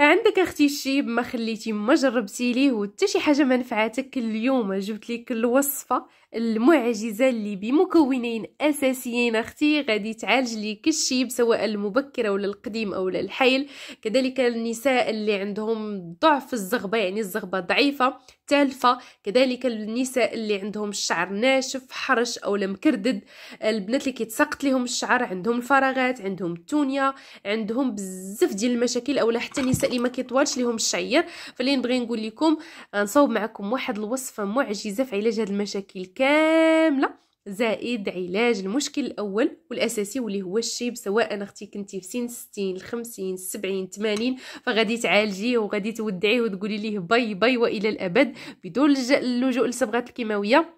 عندك اختي الشيب ما خليتي ما جربتي ليه وحتى شي حاجه ما نفعتك اليوم جبت لك الوصفه المعجزه اللي بمكونين اساسيين اختي غادي تعالج لك الشيب سواء المبكره ولا القديم او الحيل كذلك النساء اللي عندهم ضعف الزغبه يعني الزغبه ضعيفه تالفه كذلك النساء اللي عندهم الشعر ناشف حرش او مكردد البنات اللي كيتسقط لهم الشعر عندهم الفراغات عندهم التونيا عندهم بزاف ديال المشاكل او حتى نساء اللي ما كيطوالش ليهم الشعير فاللي نبغي نقول لكم غنصاوب آه، معكم واحد الوصفه معجزه في علاج هاد المشاكل كامله زائد علاج المشكل الاول والاساسي واللي هو الشيب سواء اختي كنتي في سن 60 50 70 80 فغادي تعالجيه وغادي تودعيه وتقولي ليه باي باي والى الابد بدون اللجوء للصبغات الكيماويه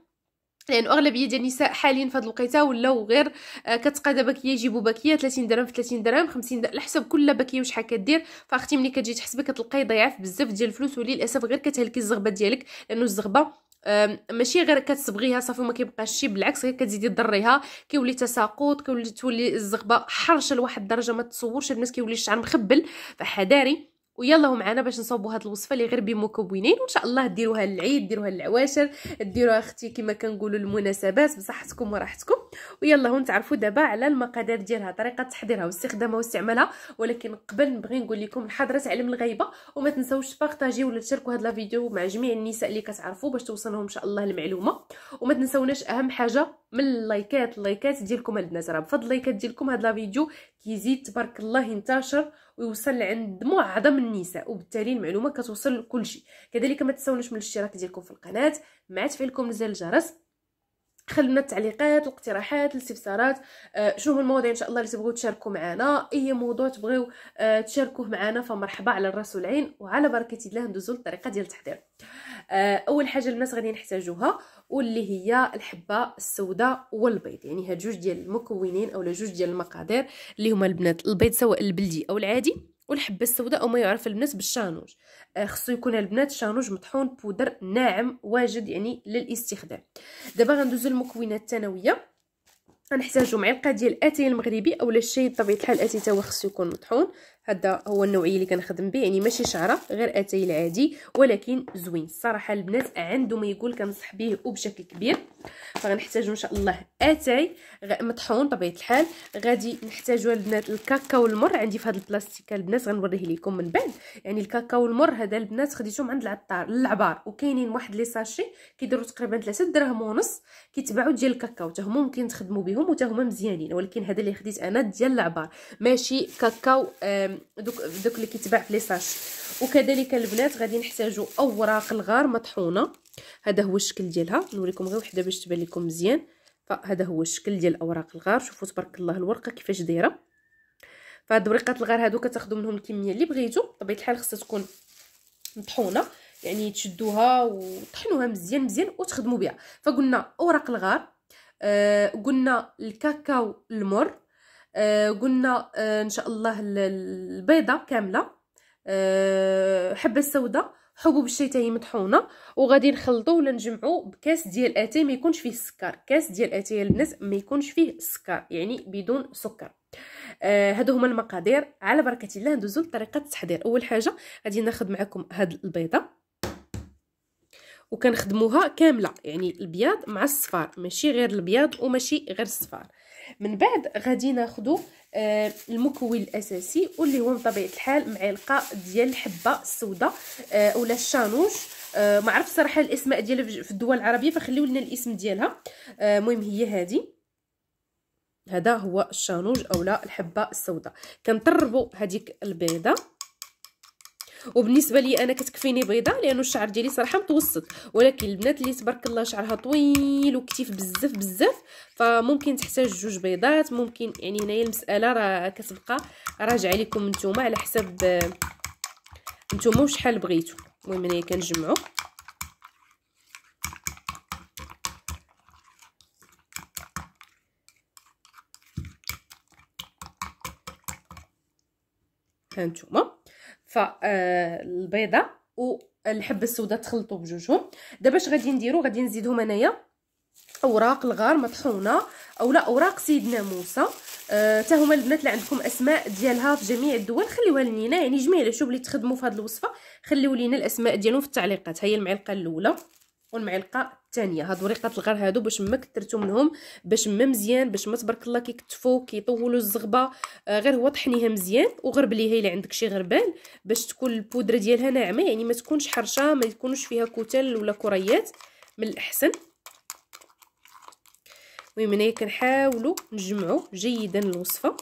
لان يعني اغلبيه ديال النساء حاليا في هاد الوقيته ولاو غير آه، كتبقى دابا كيجيبوا باكيه 30 درهم في 30 درهم 50 درهم على حسب كل باكيه وشحال كدير فاختي ملي كتجي تحسبي كتلقاي ضيعف بزاف ديال الفلوس وللاسف غير كتهلكي الزغبه ديالك لانه الزغبه ماشي غير كتصبغيها صافي وما كيبقاش شي بالعكس غير كتزيدي ضريها كيولي تساقط كيولي تولي الزغبه حرشه لواحد الدرجه ما تصورش الناس كيولي الشعر مخبل فحذاري ويلا هم معنا باش نصوبوا هاد الوصفه اللي غير بمكونين وان شاء الله ديروها للعيد ديروها للعواشر ديروها اختي كما كنقولوا المناسبات بصحتكم وراحتكم ويلا هون تعرفوا دابا على المقادير ديالها طريقه تحضيرها واستخدامها واستعمالها ولكن قبل نبغي نقول لكم الحضره تعلم الغيبه وما تنساوش تبارطاجيو ولا تشاركوا هاد الفيديو مع جميع النساء اللي كتعرفوا باش توصلهم ان شاء الله المعلومه وما تنساوناش اهم حاجه من اللايكات اللايكات ديالكم هاد الناس راه بفضل اللايكات ديالكم هاد لا فيديو كيزيد تبارك الله ينتشر ويوصل عند معظم النساء وبالتالي المعلومه كتوصل لكل شيء كذلك ما تنساوناش من الاشتراك ديالكم في القناه مع تفعيلكم زر الجرس خلي لنا التعليقات الاقتراحات الاستفسارات آه، شنو هما المواضيع ان شاء الله اللي تبغوا تشاركوا معنا اي موضوع تبغيو آه، تشاركوه معنا فمرحبا على الراس والعين وعلى بركه الله ندوزو للطريقه ديال التحضير آه، اول حاجه الناس غادي نحتاجوها واللي هي الحبه السوداء والبيض يعني هاد جوج ديال المكونين اولا جوج ديال المقادير اللي هما البنات البيض سواء البلدي او العادي والحبه السوداء وما يعرف البنات بالشانوج آه، خصو يكون البنات شانوج مطحون بودر ناعم واجد يعني للاستخدام دابا غندوزو المكونات الثانويه غنحتاجو معلقه ديال اتاي المغربي اولا الشاي بطبيعه الحال اتاي تا هو خصو يكون مطحون هذا هو النوعيه اللي كنخدم به يعني ماشي شعره غير اتاي العادي ولكن زوين الصراحه البنات عنده ما يقول كنصح به وبشكل كبير فغنحتاجو ان شاء الله اتاي مطحون بطبيعه الحال غادي نحتاجو البنات الكاكاو المر عندي في هذا البلاستيك البنات غنوريه لكم من بعد يعني الكاكاو المر هذا البنات خديتهم عند العطار العبار وكاينين واحد لي ساشي كيديروا تقريبا 3 دراهم ونص كيتباعوا ديال الكاكاو حتى ممكن تخدموا بهم وحتى مزيانين ولكن هذا اللي خديت انا ديال العبار ماشي كاكاو دوك دوك اللي كيتباع في لي ساش وكذلك البنات غادي نحتاجوا اوراق الغار مطحونه هذا هو الشكل ديالها نوريكم غير وحده باش تبان لكم مزيان فهذا هو الشكل ديال اوراق الغار شوفوا تبارك الله الورقه كيفاش دايره فهاد ورقات الغار هادو كتاخذوا منهم الكميه اللي بغيتو بطبيعه الحال خصها تكون مطحونه يعني تشدوها وطحنوها مزيان مزيان وتخدموا بها فقلنا اوراق الغار آه قلنا الكاكاو المر آه قلنا آه ان شاء الله البيضه كامله آه حبه سوداء حبوب الشيتاي مطحونه وغادي نخلطو ولا نجمعو بكاس ديال اتاي ما يكونش فيه السكر كاس ديال اتاي يا البنات ما يكونش فيه السكر يعني بدون سكر آه هادو هما المقادير على بركه الله ندوزو لطريقه التحضير اول حاجه غادي ناخذ معكم هاد البيضه وكنخدموها كامله يعني البياض مع الصفار ماشي غير البياض وماشي غير الصفار من بعد غادي ناخذ آه المكون الاساسي واللي هو بطبيعه الحال معلقه ديال الحبه السوداء آه ولا الشانوج آه ما عرفت صراحه الاسماء ديالها في الدول العربيه فخليو لنا الاسم ديالها آه، المهم هي هذه هذا هو الشانوج اولا الحبه السوداء كنطربوا هذيك البيضه وبالنسبه لي انا كتكفيني بيضه لانه الشعر ديالي صراحه متوسط ولكن البنات اللي تبارك الله شعرها طويل وكتيف بزاف بزاف فممكن تحتاج جوج بيضات ممكن يعني هنايا المساله راه كتبقى راجعه لكم نتوما على حسب نتوما وشحال بغيتو المهم هنايا كنجمعو هانتوما كفه آه، البيضه والحبه السوداء تخلطوا بجوجهم دابا اش غادي نديرو غادي نزيدهم انايا اوراق الغار مطحونه اولا اوراق سيدنا موسى حتى أه هما البنات اللي عندكم اسماء ديالها في جميع الدول خليوها لينا يعني جميع العشوب اللي تخدموا في هذه الوصفه خليو لينا الاسماء ديالهم في التعليقات هي المعلقه الاولى والمعلقه الثانيه هاد وريقات الغر هادو باش ما كثرتو منهم باش ما مزيان باش ما تبارك الله كيكتفوا كيطولوا الزغبه آه غير هو طحنيها مزيان وغرب ليها الا عندك شي غربال باش تكون البودره ديالها ناعمه يعني ما تكونش حرشه ما يكونوش فيها كتل ولا كريات من الاحسن المهم هنايا كنحاولوا نجمعوا جيدا الوصفه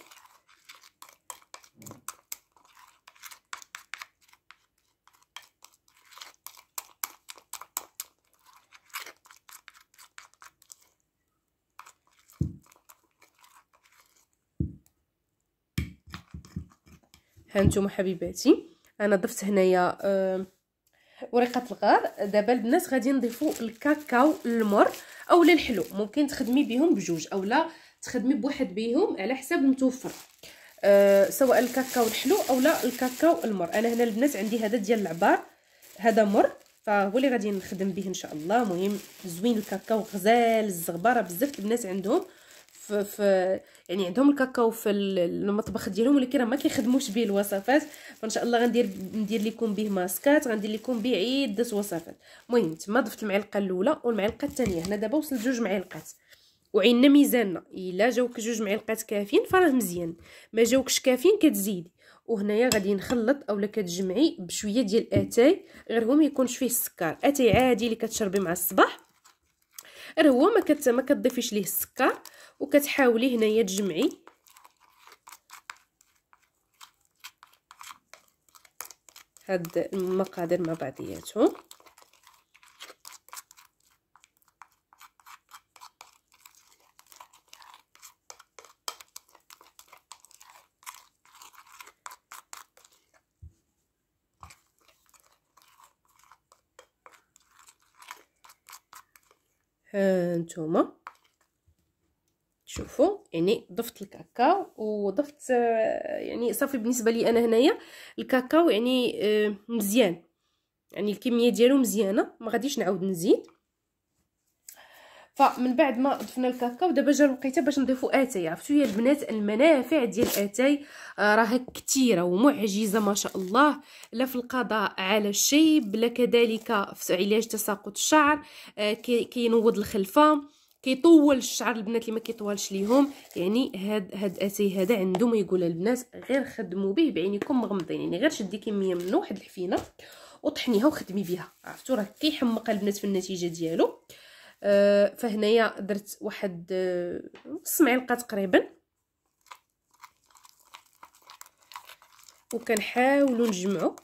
هانتوما حبيباتي انا ضفت هنايا أه ورقه الغار دابا البنات غادي نضيفوا الكاكاو المر اولا الحلو ممكن تخدمي بهم بجوج اولا تخدمي بواحد بهم على حساب المتوفر أه سواء الكاكاو الحلو اولا الكاكاو المر انا هنا البنات عندي هذا ديال العبار هذا مر فهو اللي غادي نخدم به ان شاء الله مهم زوين الكاكاو غزال الزغبره بزاف البنات عندهم في, في يعني عندهم الكاكاو في المطبخ ديالهم ولكن ما كيخدموش به الوصفات فان شاء الله غندير ندير لكم به ماسكات غندير لكم به عده وصفات المهم تما ضفت المعلقه الاولى والمعلقه الثانيه هنا دابا وصلت جوج معلقات وعندنا ميزاننا الا جاوك جوج معلقات كافيين فراه مزيان ما جاوكش كافيين كتزيدي وهنايا غادي نخلط اولا كتجمعي بشويه ديال الاتاي غير هو ما يكونش فيه السكر اتاي عادي اللي كتشربي مع الصباح غير هو ما كتضيفيش ليه السكر وكتحاولي هنايا تجمعي هاد المقادير مع بعضياتهم آه، ها نتوما شوفوا يعني ضفت الكاكاو وضفت آه، يعني صافي بالنسبه لي انا هنايا الكاكاو يعني آه، مزيان يعني الكميه ديالو مزيانه ما غاديش نعاود نزيد فمن بعد ما ضفنا الكاكاو دابا جا الوقيته باش نضيفوا اتاي عرفتوا يا البنات المنافع ديال اتاي آه، راه كثيره ومعجزه ما شاء الله لا في القضاء على الشيب لا كذلك في علاج تساقط الشعر كينوض الخلفه كيطول الشعر البنات اللي ما كيطوالش ليهم يعني هاد هاد اتاي هذا عنده ما يقول البنات غير خدموا به بعينيكم مغمضين يعني غير شدي كميه منه واحد الحفينه وطحنيها وخدمي بها عرفتوا راه كيحمق البنات في النتيجه ديالو آه فهنايا درت واحد آه، نص معلقه تقريبا وكنحاولوا نجمعوا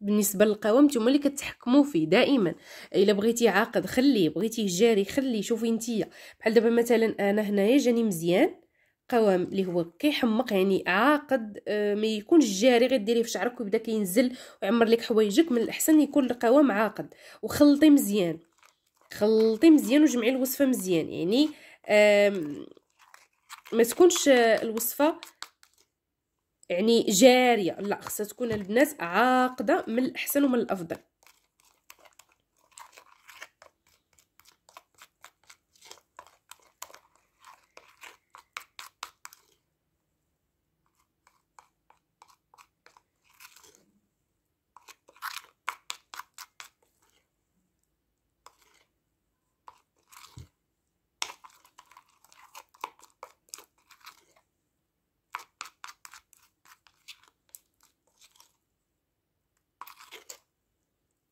بالنسبه للقوام نتوما اللي كتحكموا فيه دائما الا بغيتي عاقد خليه بغيتي جاري خليه شوفي نتيا بحال دابا مثلا انا هنايا جاني مزيان قوام اللي هو كيحمق يعني عاقد آه، ما يكونش جاري غير ديريه في شعرك ويبدا كينزل ويعمر لك حوايجك من الاحسن يكون القوام عاقد وخلطي مزيان خلطي مزيان وجمعي الوصفه مزيان يعني ما تكونش آه، الوصفه يعني جاريه لا خصها تكون البنات عاقده من الاحسن ومن الافضل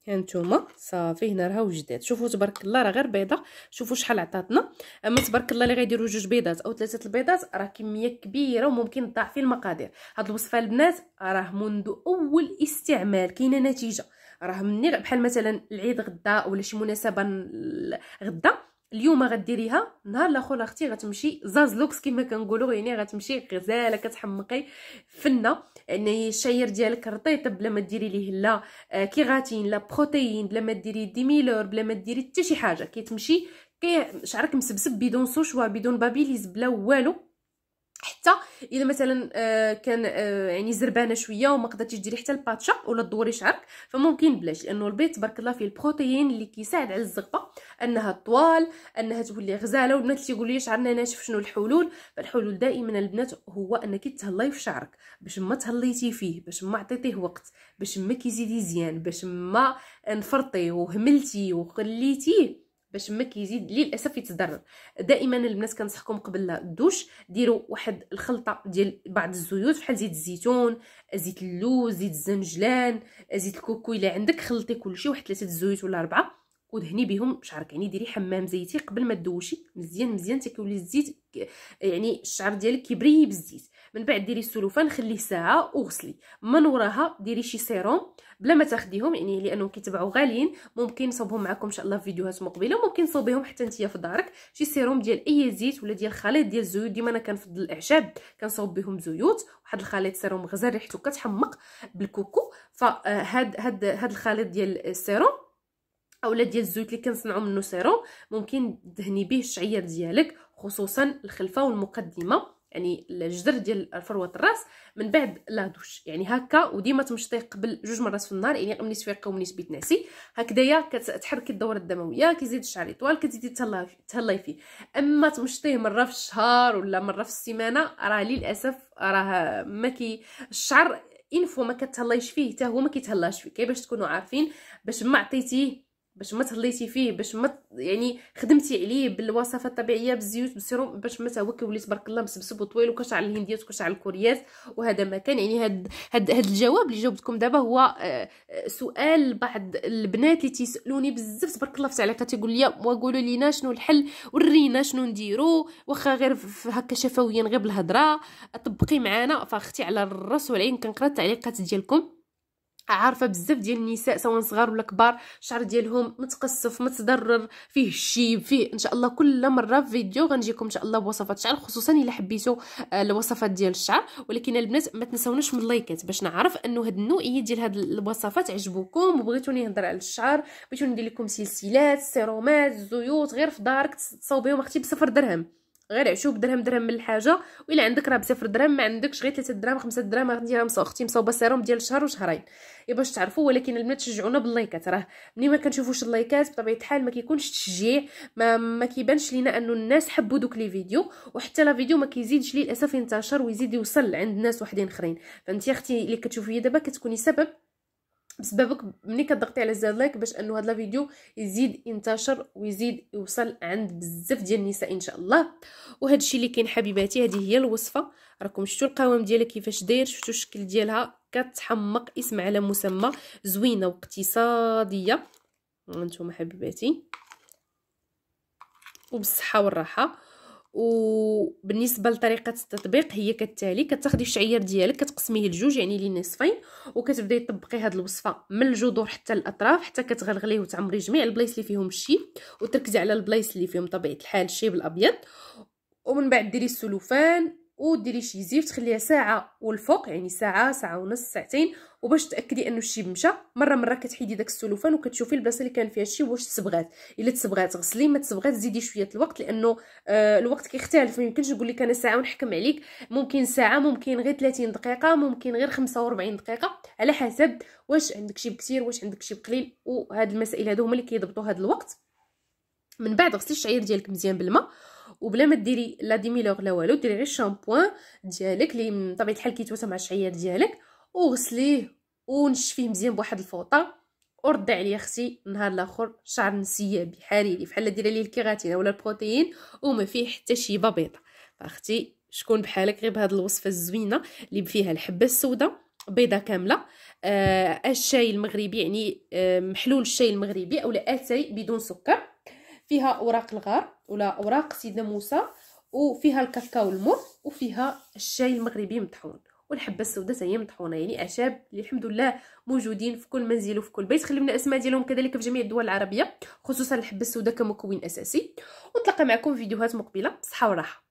هانتوما صافي هنا راه جداد شوفوا تبارك الله راه غير بيضه شوفوا شحال عطاتنا اما تبارك الله اللي غيديروا جوج بيضات او ثلاثه البيضات راه كميه كبيره وممكن تضاعفي المقادير هاد الوصفه البنات راه منذ اول استعمال كاينه نتيجه راه مني بحال مثلا العيد غدا ولا شي مناسبه غدا اليوم غديريها نهار الاخر اختي غتمشي زاز لوكس كما كنقولوا يعني غتمشي غزاله كتحمقي فنه يعني الشعير ديالك رطيط بلا ما ديري ليه لا آه، كيراتين لا بروتين بلا ما ديري ديميلور بلا ما ديري حتى شي حاجه كتمشي كي شعرك مسبسب بدون سوشوا بدون بابيليز بلا والو حتى الا مثلا آه، كان آه، يعني زربانه شويه وما قدرتي ديري حتى الباتشا ولا دوري شعرك فممكن بلاش لانه البيض تبارك الله فيه البروتين اللي كيساعد على الزغبه انها طوال انها تولي غزاله والبنات اللي يقولوا لي شعرنا ناشف شنو الحلول فالحلول دائما البنات هو انك تهلاي في شعرك باش ما تهليتي فيه باش ما عطيتيه وقت باش ما كيزيد يزيان باش ما نفرطيه وهملتي وخليتيه باش ما كيزيد للاسف يتضرر دائما البنات كنصحكم قبل الدوش ديروا واحد الخلطه ديال بعض الزيوت بحال زيت الزيتون زيت اللوز زيت الزنجلان زيت الكوكو الا عندك خلطي كلشي واحد ثلاثه الزيوت ولا اربعه ودهني بهم شعرك يعني ديري حمام زيتي قبل ما تدوشي مزيان مزيان تكيولي الزيت يعني الشعر ديالك كيبري بالزيت من بعد ديري السلوفان خليه ساعه وغسلي من وراها ديري شي سيروم بلا ما تاخديهم يعني لانهم كيتباعوا غاليين ممكن نصوبهم معكم ان شاء الله في فيديوهات مقبله ممكن صوبيهم حتى نتيا في دارك شي سيروم ديال اي زيت ولا ديال خليط ديال الزيوت ديما انا كنفضل الاعشاب كنصوب بهم زيوت واحد الخليط سيروم غزال ريحته كتحمق بالكوكو فهاد آه، هاد هاد الخليط ديال السيروم اولا ديال الزيوت اللي كنصنعوا منه سيروم ممكن دهني به الشعير ديالك خصوصا الخلفه والمقدمه يعني الجدر ديال فروه الراس من بعد لا دوش يعني هكا وديما تمشطيه قبل جوج مرات في النهار يعني ملي تفيق وملي تبيت ناسي هكذايا كتحركي الدوره الدمويه كيزيد الشعر يطوال كتزيدي تهلاي فيه اما تمشطيه مره في الشهر ولا مره في السيمانه راه للاسف راه ما كي الشعر انفو ما كتهلايش فيه حتى هو ما كيتهلاش فيه كي باش تكونوا عارفين باش ما عطيتيه باش ما تهليتي فيه باش ما يعني خدمتي عليه بالوصفات الطبيعيه بالزيوت بالسيروم باش ما هو كيولي تبارك الله مسبسب وطويل وكشعر الهنديات وكشعر الكوريات وهذا ما كان يعني هاد هاد, هاد الجواب اللي جاوبتكم دابا هو آه، آه، سؤال بعض البنات اللي تيسالوني بزاف تبارك الله في التعليقات يقول لي وقولوا لينا شنو الحل ورينا شنو نديرو واخا غير هكا شفويا غير بالهضره طبقي معانا فاختي على الراس والعين كنقرا التعليقات ديالكم عارفه بزاف ديال النساء سواء صغار ولا كبار الشعر ديالهم متقصف متضرر فيه الشيب فيه ان شاء الله كل مره في فيديو غنجيكم ان شاء الله بوصفات الشعر خصوصا الا حبيتوا آه، الوصفات ديال الشعر ولكن البنات ما تنساوناش من اللايكات باش نعرف انه هاد النوعيه ديال هاد الوصفات عجبوكم وبغيتوني نهضر على الشعر بغيتوني ندير لكم سلسلات سيرومات زيوت غير في دارك تصاوبيهم اختي بصفر درهم غير عشوب درهم درهم من الحاجه وإلا عندك راه بصفر درهم ما عندكش غير 3 درهم 5 درهم غادي اختي مصاوبه سيروم ديال شهر وشهرين يا إيه، باش تعرفوا ولكن البنات شجعونا باللايكات راه ملي ما كنشوفوش اللايكات بطبيعه الحال ما كيكونش تشجيع ما, ما كيبانش لينا انه الناس حبوا دوك لي فيديو وحتى لا فيديو ما كيزيدش للاسف ينتشر ويزيد يوصل عند ناس وحدين اخرين فانت يا اختي اللي كتشوفي دابا كتكوني سبب بسببك ملي كضغطي على زر لايك باش انه هذا الفيديو يزيد ينتشر ويزيد يوصل عند بزاف ديال النساء ان شاء الله وهذا الشيء اللي كاين حبيباتي هذه هي الوصفه راكم شفتوا القوام ديالها كيفاش داير شفتوا الشكل ديالها كتحمق اسم على مسمى زوينه واقتصاديه هانتوما حبيباتي وبالصحه والراحه وبالنسبه لطريقه التطبيق هي كالتالي كتاخدي الشعير ديالك كتقسميه لجوج يعني لنصفين وكتبداي تطبقي هاد الوصفه من الجذور حتى الاطراف حتى كتغلغليه وتعمري جميع البلايص اللي فيهم الشي وتركزي على البلايص اللي فيهم طبيعه الحال الشيب الابيض ومن بعد ديري السلوفان وديري شي زيت تخليها ساعه والفوق يعني ساعه ساعه ونص ساعتين وباش تاكدي انه الشيب مشى مره مره كتحيدي داك السلوفان وكتشوفي البلاصه اللي كان فيها الشيب واش تصبغات الا تصبغات غسلي ما تصبغات زيدي شويه الوقت لانه آه الوقت كيختلف ما يمكنش نقول لك انا ساعه ونحكم عليك ممكن ساعه ممكن غير 30 دقيقه ممكن غير 45 دقيقه على حسب واش عندك شيب كثير واش عندك شيب قليل وهاد المسائل هادو هما اللي كيضبطوا هاد الوقت من بعد غسلي الشعير ديالك مزيان بالماء وبلا ما ديري لا ديميلور لا والو ديري غير الشامبوان ديالك اللي من طبيعه الحال كيتواسى مع الشعيات ديالك وغسليه ونشفيه مزيان بواحد الفوطه وردي عليا اختي نهار الاخر شعر نسيابي حريري بحال ديري ليه الكيراتين ولا البروتين وما فيه حتى شي بابيطه اختي شكون بحالك غير بهاد الوصفه الزوينه اللي فيها الحبه السوداء بيضه كامله آه الشاي المغربي يعني آه محلول الشاي المغربي اولا اتاي بدون سكر فيها اوراق الغار ولا اوراق سيدنا موسى وفيها الكاكاو المر وفيها الشاي المغربي مطحون والحبه السوداء هي مطحونه يعني اعشاب اللي الحمد لله موجودين في كل منزل وفي كل بيت خلينا اسماء ديالهم كذلك في جميع الدول العربيه خصوصا الحبه السوداء كمكون اساسي ونتلاقى معكم في فيديوهات مقبله بصحه وراحه